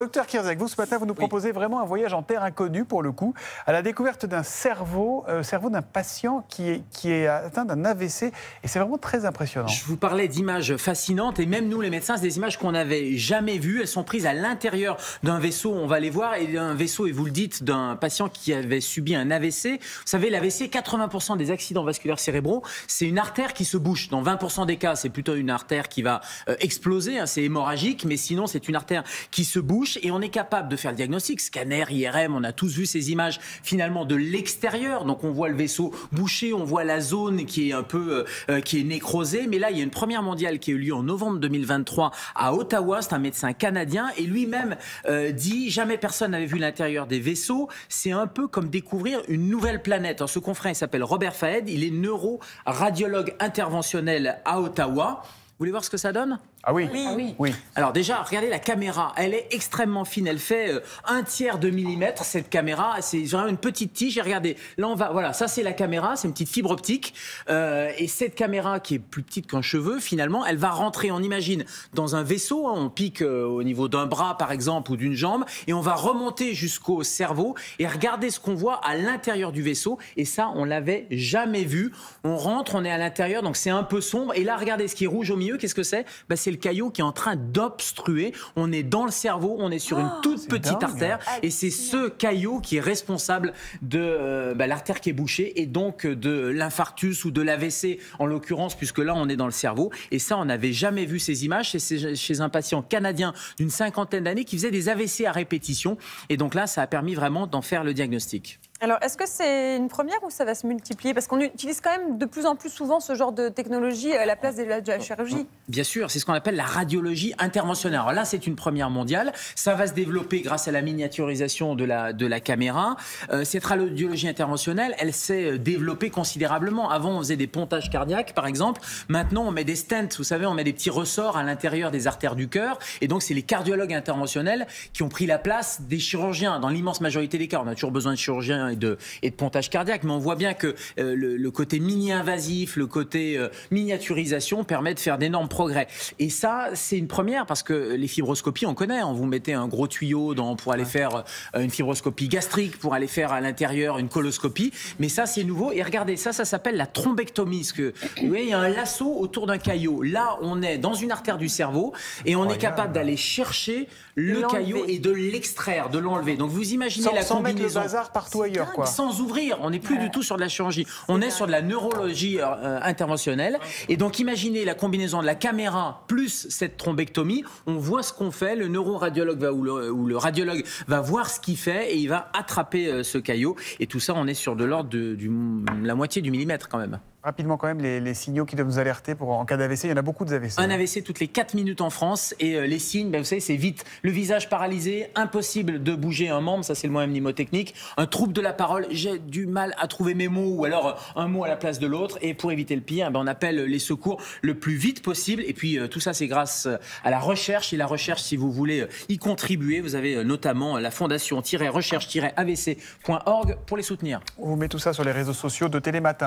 Docteur Kirzak, vous ce matin, vous nous proposez vraiment un voyage en terre inconnue pour le coup, à la découverte d'un cerveau, euh, cerveau d'un patient qui est, qui est atteint d'un AVC. Et c'est vraiment très impressionnant. Je vous parlais d'images fascinantes et même nous, les médecins, c'est des images qu'on n'avait jamais vues. Elles sont prises à l'intérieur d'un vaisseau, on va les voir, et un vaisseau, et vous le dites, d'un patient qui avait subi un AVC. Vous savez, l'AVC, 80% des accidents vasculaires cérébraux, c'est une artère qui se bouche. Dans 20% des cas, c'est plutôt une artère qui va euh, exploser, hein, c'est hémorragique, mais sinon, c'est une artère qui se bouche et on est capable de faire le diagnostic. Scanner, IRM, on a tous vu ces images finalement de l'extérieur. Donc on voit le vaisseau bouché, on voit la zone qui est un peu euh, euh, qui est nécrosée. Mais là, il y a une première mondiale qui a eu lieu en novembre 2023 à Ottawa. C'est un médecin canadien et lui-même euh, dit jamais personne n'avait vu l'intérieur des vaisseaux. C'est un peu comme découvrir une nouvelle planète. Alors, ce confrère il s'appelle Robert Faed Il est neuro-radiologue interventionnel à Ottawa. Vous voulez voir ce que ça donne ah oui. Ah oui. oui. Alors déjà, regardez la caméra. Elle est extrêmement fine. Elle fait euh, un tiers de millimètre, cette caméra. C'est vraiment une petite tige. Et regardez, là on va... Voilà, ça c'est la caméra, c'est une petite fibre optique. Euh, et cette caméra, qui est plus petite qu'un cheveu, finalement, elle va rentrer, on imagine, dans un vaisseau. Hein. on pique euh, au niveau d'un bras, par exemple, ou d'une jambe. Et on va remonter jusqu'au cerveau. Et regardez ce qu'on voit à l'intérieur du vaisseau. Et ça, on l'avait jamais vu. On rentre, on est à l'intérieur, donc c'est un peu sombre. Et là, regardez, ce qui est rouge au milieu, qu'est-ce que c'est bah, c'est le caillot qui est en train d'obstruer. On est dans le cerveau, on est sur une ah, toute petite artère, ah, et c'est ce caillot qui est responsable de euh, bah, l'artère qui est bouchée et donc de l'infarctus ou de l'AVC en l'occurrence, puisque là on est dans le cerveau. Et ça, on n'avait jamais vu ces images chez, chez un patient canadien d'une cinquantaine d'années qui faisait des AVC à répétition. Et donc là, ça a permis vraiment d'en faire le diagnostic. Alors, est-ce que c'est une première ou ça va se multiplier Parce qu'on utilise quand même de plus en plus souvent ce genre de technologie à la place de la, chirurgie. Bien sûr, c'est ce qu'on appelle la radiologie interventionnelle. Alors là, c'est une première mondiale. Ça va se développer grâce à la miniaturisation de la, caméra. Euh, cette radiologie interventionnelle, elle s'est euh, développée considérablement. Avant, on faisait des pontages cardiaques, par exemple. Maintenant, on met des stents, vous savez, on met des petits ressorts à l'intérieur des artères du cœur. Et donc, c'est les cardiologues interventionnels qui ont pris la place des chirurgiens. Dans l'immense majorité des cas, on a toujours besoin de chirurgiens et de, et de pontage cardiaque. Mais on voit bien que euh, le, côté mini-invasif, le côté euh, miniaturisation permet de faire d'énormes progrès. Et ça, c'est une première parce que les fibroscopies, on connaît. On hein. vous mettait un gros tuyau pour aller faire euh, une fibroscopie gastrique, pour aller faire à l'intérieur une coloscopie. Mais ça, c'est nouveau. Et regardez, ça, ça s'appelle la thrombectomie. que, vous voyez, il y a un lasso autour d'un caillot. Là, on est dans une artère du cerveau et on est capable d'aller chercher le caillot et de l'extraire, de l'enlever. Donc vous imaginez sans, la sans combinaison. Mettre le bazar partout ailleurs. Sans ouvrir, on n'est plus du tout sur de la chirurgie. On est, sur de la neurologie euh, interventionnelle. Et donc, imaginez la combinaison de la caméra plus cette thrombectomie. On voit ce qu'on fait. Le neuroradiologue va, ou le, radiologue va voir ce qu'il fait et il va attraper euh, ce caillot. Et tout ça, on est sur de l'ordre de, la moitié du millimètre, quand même. Rapidement quand même les, signaux qui doivent nous alerter pour en cas d'AVC. Il y en a beaucoup des AVC. Un hein. AVC toutes les 4 minutes en France et euh, les signes, ben, vous savez, c'est vite. Le visage paralysé, impossible de bouger un membre, ça c'est le moyen mnémotechnique. Un trouble de la parole, j'ai du mal à trouver mes mots ou alors euh, un mot à la place de l'autre. Et pour éviter le pire, eh ben, on appelle les secours le plus vite possible. Et puis euh, tout ça c'est grâce à la recherche. Et la recherche, si vous voulez y contribuer, vous avez notamment la fondation-recherche-avc.org pour les soutenir. On vous met tout ça sur les réseaux sociaux de Télématin.